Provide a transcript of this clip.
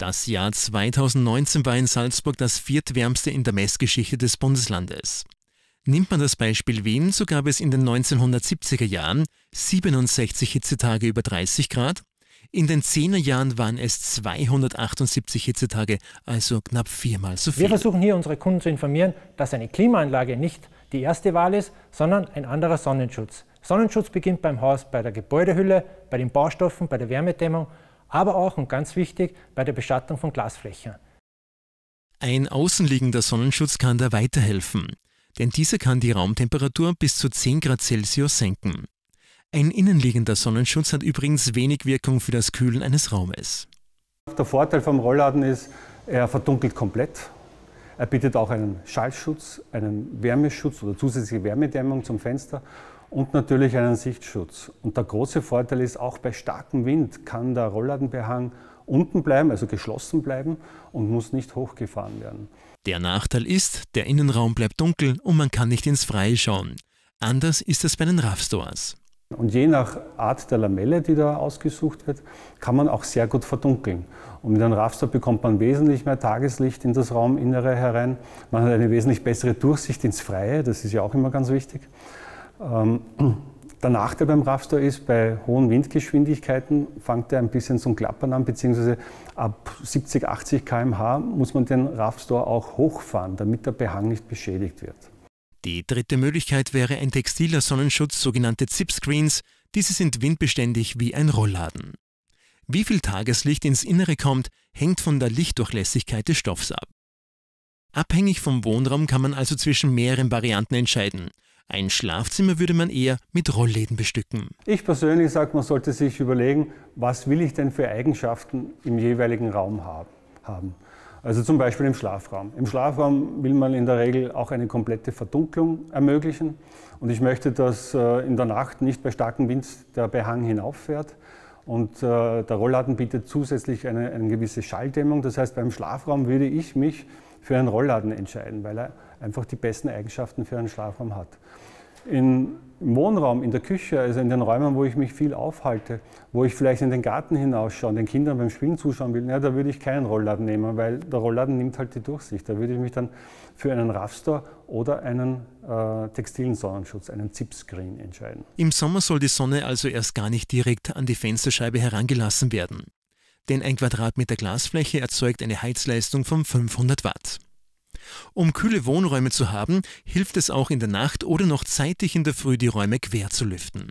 Das Jahr 2019 war in Salzburg das viertwärmste in der Messgeschichte des Bundeslandes. Nimmt man das Beispiel Wien, so gab es in den 1970er Jahren 67 Hitzetage über 30 Grad, in den 10er Jahren waren es 278 Hitzetage, also knapp viermal so viel. Wir versuchen hier unsere Kunden zu informieren, dass eine Klimaanlage nicht die erste Wahl ist, sondern ein anderer Sonnenschutz. Sonnenschutz beginnt beim Haus, bei der Gebäudehülle, bei den Baustoffen, bei der Wärmedämmung, aber auch, und ganz wichtig, bei der Beschattung von Glasflächen. Ein außenliegender Sonnenschutz kann da weiterhelfen, denn dieser kann die Raumtemperatur bis zu 10 Grad Celsius senken. Ein innenliegender Sonnenschutz hat übrigens wenig Wirkung für das Kühlen eines Raumes. Der Vorteil vom Rollladen ist, er verdunkelt komplett. Er bietet auch einen Schallschutz, einen Wärmeschutz oder zusätzliche Wärmedämmung zum Fenster und natürlich einen Sichtschutz. Und der große Vorteil ist, auch bei starkem Wind kann der Rollladenbehang unten bleiben, also geschlossen bleiben und muss nicht hochgefahren werden. Der Nachteil ist, der Innenraum bleibt dunkel und man kann nicht ins Freie schauen. Anders ist es bei den RAV-Stores. Und je nach Art der Lamelle, die da ausgesucht wird, kann man auch sehr gut verdunkeln. Und mit einem RAV-Store bekommt man wesentlich mehr Tageslicht in das Rauminnere herein. Man hat eine wesentlich bessere Durchsicht ins Freie, das ist ja auch immer ganz wichtig. Ähm, der Nachteil beim Rafter ist, bei hohen Windgeschwindigkeiten fängt er ein bisschen zum Klappern an, beziehungsweise ab 70, 80 km/h muss man den Rafstore auch hochfahren, damit der Behang nicht beschädigt wird. Die dritte Möglichkeit wäre ein textiler Sonnenschutz, sogenannte Zip-Screens. Diese sind windbeständig wie ein Rollladen. Wie viel Tageslicht ins Innere kommt, hängt von der Lichtdurchlässigkeit des Stoffs ab. Abhängig vom Wohnraum kann man also zwischen mehreren Varianten entscheiden. Ein Schlafzimmer würde man eher mit Rollläden bestücken. Ich persönlich sage, man sollte sich überlegen, was will ich denn für Eigenschaften im jeweiligen Raum haben. Also zum Beispiel im Schlafraum. Im Schlafraum will man in der Regel auch eine komplette Verdunklung ermöglichen. Und ich möchte, dass äh, in der Nacht nicht bei starkem Wind der Behang hinauffährt. Und äh, der Rollladen bietet zusätzlich eine, eine gewisse Schalldämmung. Das heißt, beim Schlafraum würde ich mich für einen Rollladen entscheiden, weil er einfach die besten Eigenschaften für einen Schlafraum hat. In, Im Wohnraum, in der Küche, also in den Räumen, wo ich mich viel aufhalte, wo ich vielleicht in den Garten hinausschauen, den Kindern beim Spielen zuschauen will, ja, da würde ich keinen Rollladen nehmen, weil der Rollladen nimmt halt die Durchsicht. Da würde ich mich dann für einen Raffstore oder einen äh, textilen Sonnenschutz, einen Zipscreen entscheiden. Im Sommer soll die Sonne also erst gar nicht direkt an die Fensterscheibe herangelassen werden. Denn ein Quadratmeter Glasfläche erzeugt eine Heizleistung von 500 Watt. Um kühle Wohnräume zu haben, hilft es auch in der Nacht oder noch zeitig in der Früh die Räume quer zu lüften.